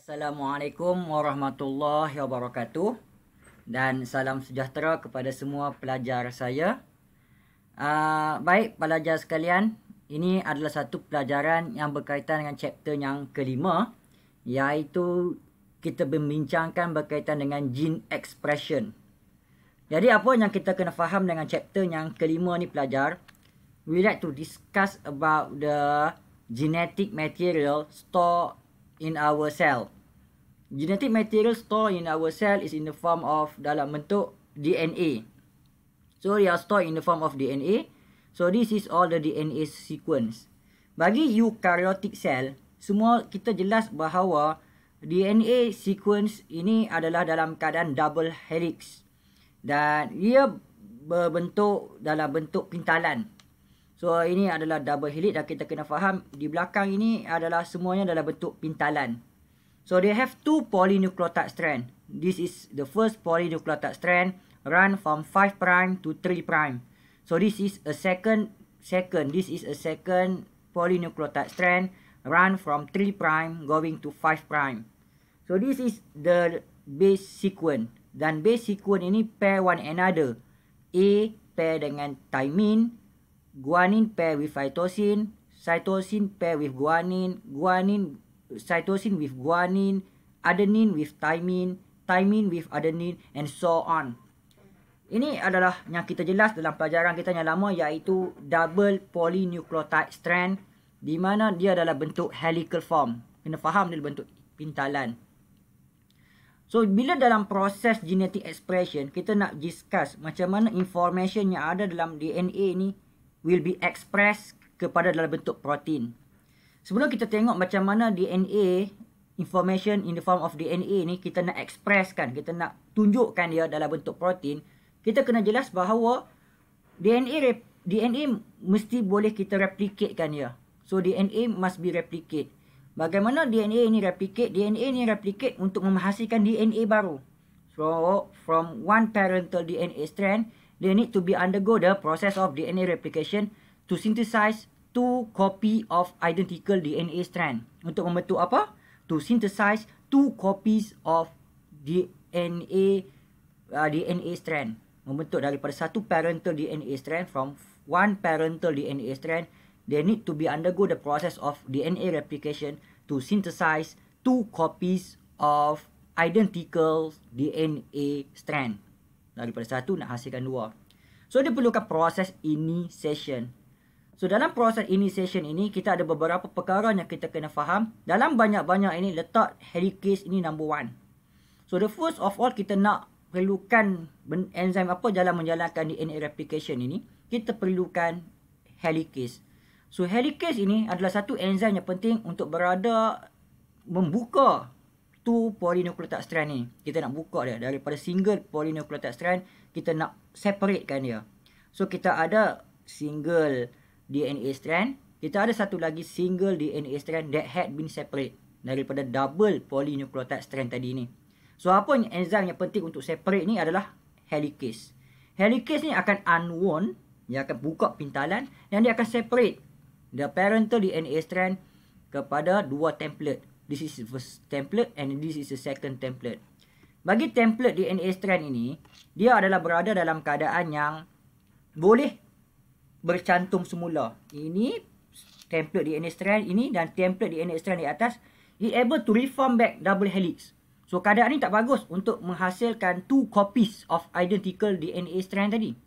Assalamualaikum warahmatullahi wabarakatuh dan salam sejahtera kepada semua pelajar saya. Uh, baik pelajar sekalian, ini adalah satu pelajaran yang berkaitan dengan chapter yang kelima iaitu kita membincangkan berkaitan dengan gene expression. Jadi apa yang kita kena faham dengan chapter yang kelima ni pelajar? We like to discuss about the genetic material stored in our cell. Genetic material stored in our cell is in the form of dalam bentuk DNA. So, they are stored in the form of DNA. So, this is all the DNA sequence. Bagi eukaryotic cell, semua kita jelas bahawa DNA sequence ini adalah dalam keadaan double helix. Dan ia berbentuk dalam bentuk pintalan So ini adalah double helix dan kita kena faham di belakang ini adalah semuanya dalam bentuk pintalan. So they have two polynucleotide strand. This is the first polynucleotide strand run from 5 prime to 3 prime. So this is a second second this is a second polynucleotide strand run from 3 prime going to 5 prime. So this is the base sequence dan base sequence ini pair one another. A pair dengan thymine guanine pair with cytosine, cytosine pair with guanine, guanine cytosine with guanine, adenine with thymine, thymine with adenine and so on. Ini adalah yang kita jelas dalam pelajaran kita yang lama iaitu double polynucleotide strand di mana dia adalah bentuk helical form. Kena faham dia bentuk pintalan. So, bila dalam proses genetic expression, kita nak discuss macam mana information yang ada dalam DNA ni will be expressed kepada dalam bentuk protein. Sebelum kita tengok macam mana DNA, information in the form of DNA ni, kita nak expresskan, kita nak tunjukkan dia dalam bentuk protein, kita kena jelas bahawa DNA DNA mesti boleh kita replikatkan dia. So DNA must be replicate. Bagaimana DNA ini replicate? DNA ini replicate untuk menghasilkan DNA baru. So from one parental DNA strand, they need to be undergo the process of DNA replication to synthesize two copy of identical DNA strand. Untuk membentuk apa? To synthesize two copies of DNA uh, DNA strand. Membentuk daripada satu parental DNA strand from one parental DNA strand, they need to be undergo the process of DNA replication to synthesize two copies of identical DNA strand daripada satu nak hasilkan dua. So dia perlukan proses initiation. So dalam proses initiation ini kita ada beberapa perkara yang kita kena faham. Dalam banyak-banyak ini letak helicase ini number one. So the first of all kita nak perlukan enzim apa dalam menjalankan DNA replication ini. Kita perlukan helicase. So helicase ini adalah satu enzim yang penting untuk berada membuka tu polynucleotide strand ni. Kita nak buka dia daripada single polynucleotide strand, kita nak separatekan dia. So kita ada single DNA strand, kita ada satu lagi single DNA strand that had been separate daripada double polynucleotide strand tadi ni. So apa yang enzim yang penting untuk separate ni adalah helicase. Helicase ni akan unwound, dia akan buka pintalan dan dia akan separate the parental DNA strand kepada dua template This is the first template and this is the second template. Bagi template DNA strand ini, dia adalah berada dalam keadaan yang boleh bercantum semula. Ini template DNA strand ini dan template DNA strand di atas is able to reform back double helix. So keadaan ni tak bagus untuk menghasilkan two copies of identical DNA strand tadi.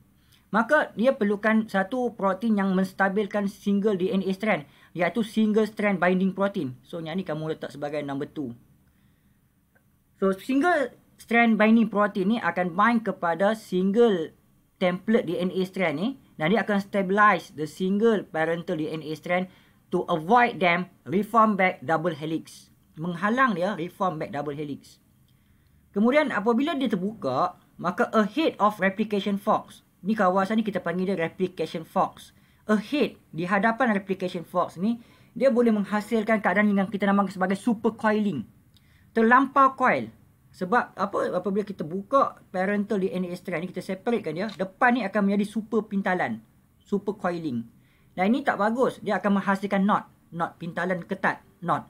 Maka dia perlukan satu protein yang menstabilkan single DNA strand iaitu single strand binding protein. So yang ni kamu letak sebagai number 2. So single strand binding protein ni akan bind kepada single template DNA strand ni dan dia akan stabilize the single parental DNA strand to avoid them reform back double helix. Menghalang dia reform back double helix. Kemudian apabila dia terbuka, maka ahead of replication fox. Ni kawasan ni kita panggil dia replication fox ahead di hadapan replication fork ni dia boleh menghasilkan keadaan yang kita namakan sebagai super coiling terlampau coil sebab apa apabila kita buka parental DNA-strand track ni kita separatekan dia depan ni akan menjadi super pintalan super coiling Nah ini tak bagus dia akan menghasilkan knot knot pintalan ketat knot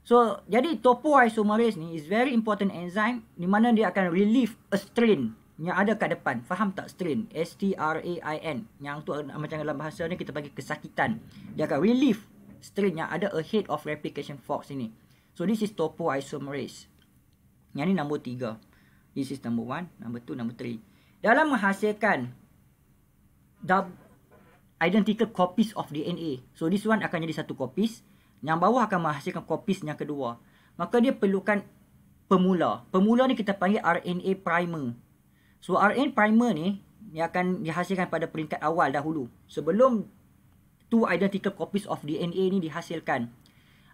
so jadi topoisomerase ni is very important enzyme di mana dia akan relieve a strain yang ada kat depan. Faham tak strain? S T R A I N. Yang tu eh, macam dalam bahasa ni kita panggil kesakitan. Dia akan relieve strain yang ada ahead of replication fork sini. So this is topoisomerase. Yang ni nombor tiga. This is number one, number two, number three. Dalam menghasilkan identical copies of DNA. So this one akan jadi satu copies, yang bawah akan menghasilkan copies yang kedua. Maka dia perlukan pemula. Pemula ni kita panggil RNA primer. So RN primer ni yang akan dihasilkan pada peringkat awal dahulu sebelum two identical copies of DNA ni dihasilkan.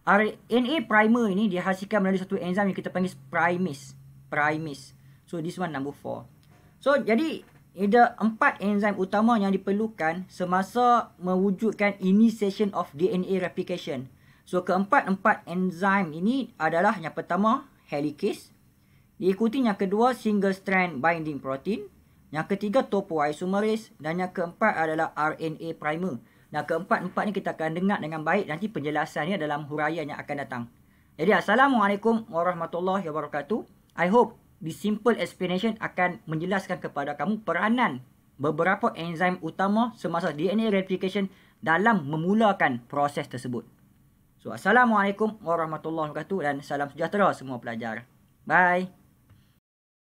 RNA primer ini dihasilkan melalui satu enzim yang kita panggil primase. Primase. So this one number four. So jadi ada empat enzim utama yang diperlukan semasa mewujudkan initiation of DNA replication. So keempat-empat enzim ini adalah yang pertama helicase, Diikuti yang kedua single strand binding protein, yang ketiga topoisomerase dan yang keempat adalah RNA primer. Dan keempat-empat ni kita akan dengar dengan baik nanti penjelasannya dalam huraian yang akan datang. Jadi Assalamualaikum Warahmatullahi Wabarakatuh. I hope the simple explanation akan menjelaskan kepada kamu peranan beberapa enzim utama semasa DNA replication dalam memulakan proses tersebut. So Assalamualaikum Warahmatullahi Wabarakatuh dan salam sejahtera semua pelajar. Bye.